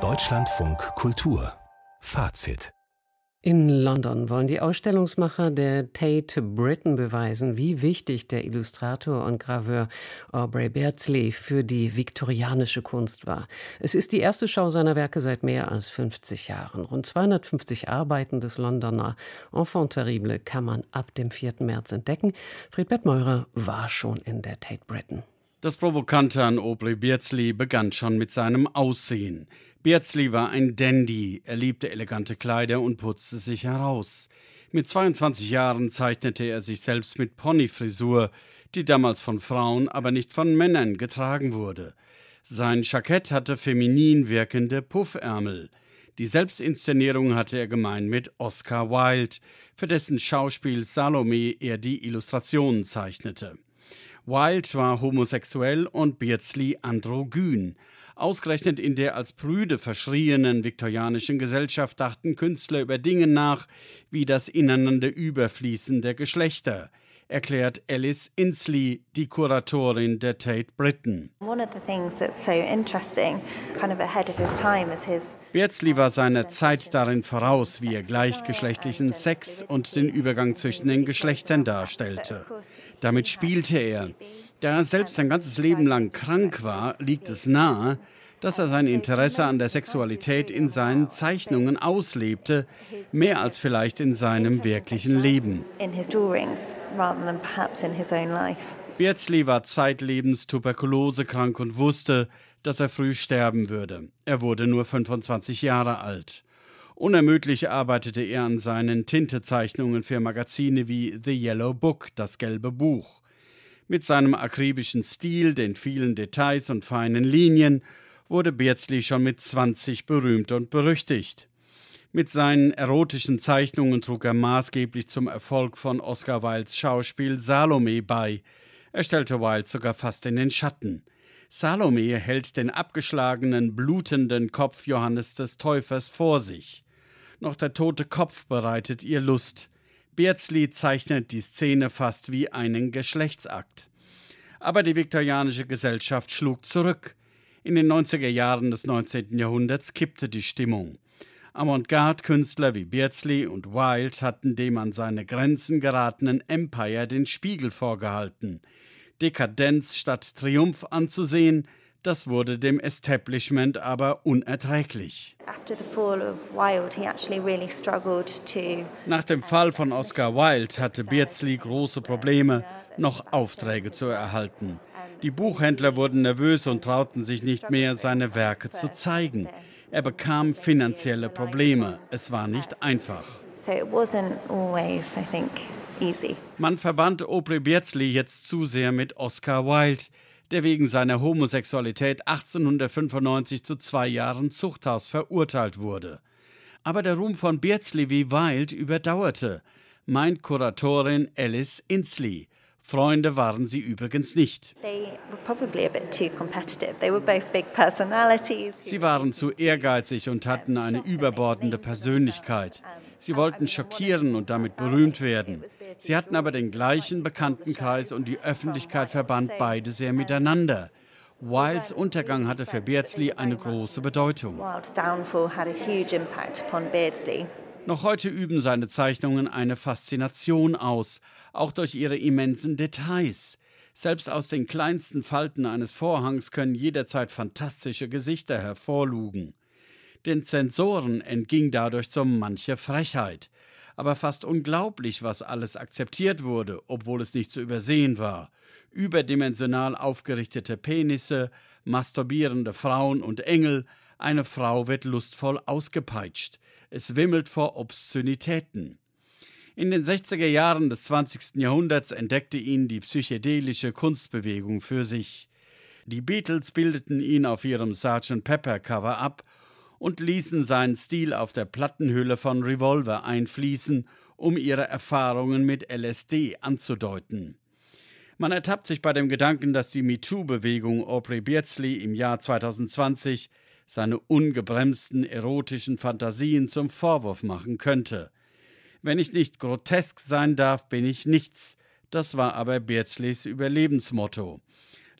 Deutschlandfunk Kultur Fazit in London wollen die Ausstellungsmacher der Tate Britain beweisen, wie wichtig der Illustrator und Graveur Aubrey Beardsley für die viktorianische Kunst war. Es ist die erste Schau seiner Werke seit mehr als 50 Jahren. Rund 250 Arbeiten des Londoner Enfant Terrible kann man ab dem 4. März entdecken. Friedbert Meurer war schon in der Tate Britain. Das Provokante an Aubrey Beardsley begann schon mit seinem Aussehen. Beardsley war ein Dandy, er liebte elegante Kleider und putzte sich heraus. Mit 22 Jahren zeichnete er sich selbst mit Ponyfrisur, die damals von Frauen, aber nicht von Männern getragen wurde. Sein Jackett hatte feminin wirkende Puffärmel. Die Selbstinszenierung hatte er gemein mit Oscar Wilde, für dessen Schauspiel Salome er die Illustrationen zeichnete. Wilde war homosexuell und Beardsley androgyn. Ausgerechnet in der als Brüde verschrienen viktorianischen Gesellschaft dachten Künstler über Dinge nach, wie das ineinander Überfließen der Geschlechter – erklärt Alice Inslee, die Kuratorin der Tate Britain. Beardsley war seiner Zeit darin voraus, wie er gleichgeschlechtlichen Sex und den Übergang zwischen den Geschlechtern darstellte. Damit spielte er. Da er selbst sein ganzes Leben lang krank war, liegt es nahe, dass er sein Interesse an der Sexualität in seinen Zeichnungen auslebte, mehr als vielleicht in seinem wirklichen Leben. Beardsley war zeitlebens tuberkulosekrank und wusste, dass er früh sterben würde. Er wurde nur 25 Jahre alt. Unermüdlich arbeitete er an seinen Tintezeichnungen für Magazine wie The Yellow Book, das gelbe Buch. Mit seinem akribischen Stil, den vielen Details und feinen Linien wurde Berzli schon mit 20 berühmt und berüchtigt. Mit seinen erotischen Zeichnungen trug er maßgeblich zum Erfolg von Oscar Wildes Schauspiel Salome bei. Er stellte Wilde sogar fast in den Schatten. Salome hält den abgeschlagenen, blutenden Kopf Johannes des Täufers vor sich. Noch der tote Kopf bereitet ihr Lust. Berzli zeichnet die Szene fast wie einen Geschlechtsakt. Aber die viktorianische Gesellschaft schlug zurück. In den 90er Jahren des 19. Jahrhunderts kippte die Stimmung. Avantgarde-Künstler wie Beardsley und Wilde hatten dem an seine Grenzen geratenen Empire den Spiegel vorgehalten. Dekadenz statt Triumph anzusehen – das wurde dem Establishment aber unerträglich. Nach dem Fall von Oscar Wilde hatte Beardsley große Probleme, noch Aufträge zu erhalten. Die Buchhändler wurden nervös und trauten sich nicht mehr, seine Werke zu zeigen. Er bekam finanzielle Probleme. Es war nicht einfach. Man verband Aubrey Beardsley jetzt zu sehr mit Oscar Wilde der wegen seiner Homosexualität 1895 zu zwei Jahren Zuchthaus verurteilt wurde. Aber der Ruhm von Beardsley wie Wild überdauerte, meint Kuratorin Alice Insley. Freunde waren sie übrigens nicht. Sie waren zu ehrgeizig und hatten eine überbordende Persönlichkeit. Sie wollten schockieren und damit berühmt werden. Sie hatten aber den gleichen Bekanntenkreis und die Öffentlichkeit verband beide sehr miteinander. Wiles Untergang hatte für Beardsley eine große Bedeutung. Noch heute üben seine Zeichnungen eine Faszination aus, auch durch ihre immensen Details. Selbst aus den kleinsten Falten eines Vorhangs können jederzeit fantastische Gesichter hervorlugen. Den Zensoren entging dadurch so manche Frechheit. Aber fast unglaublich, was alles akzeptiert wurde, obwohl es nicht zu übersehen war. Überdimensional aufgerichtete Penisse, masturbierende Frauen und Engel, eine Frau wird lustvoll ausgepeitscht. Es wimmelt vor Obszönitäten. In den 60er Jahren des 20. Jahrhunderts entdeckte ihn die psychedelische Kunstbewegung für sich. Die Beatles bildeten ihn auf ihrem Sgt. Pepper Cover ab, und ließen seinen Stil auf der Plattenhülle von Revolver einfließen, um ihre Erfahrungen mit LSD anzudeuten. Man ertappt sich bei dem Gedanken, dass die MeToo-Bewegung Aubrey Beardsley im Jahr 2020 seine ungebremsten erotischen Fantasien zum Vorwurf machen könnte. Wenn ich nicht grotesk sein darf, bin ich nichts. Das war aber Beardsleys Überlebensmotto.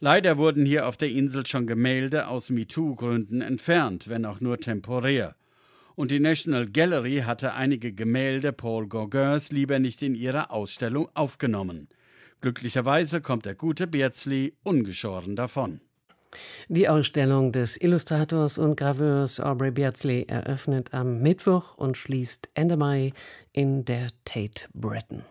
Leider wurden hier auf der Insel schon Gemälde aus MeToo-Gründen entfernt, wenn auch nur temporär. Und die National Gallery hatte einige Gemälde Paul Gauguins lieber nicht in ihrer Ausstellung aufgenommen. Glücklicherweise kommt der gute Beardsley ungeschoren davon. Die Ausstellung des Illustrators und Graveurs Aubrey Beardsley eröffnet am Mittwoch und schließt Ende Mai in der Tate Britain.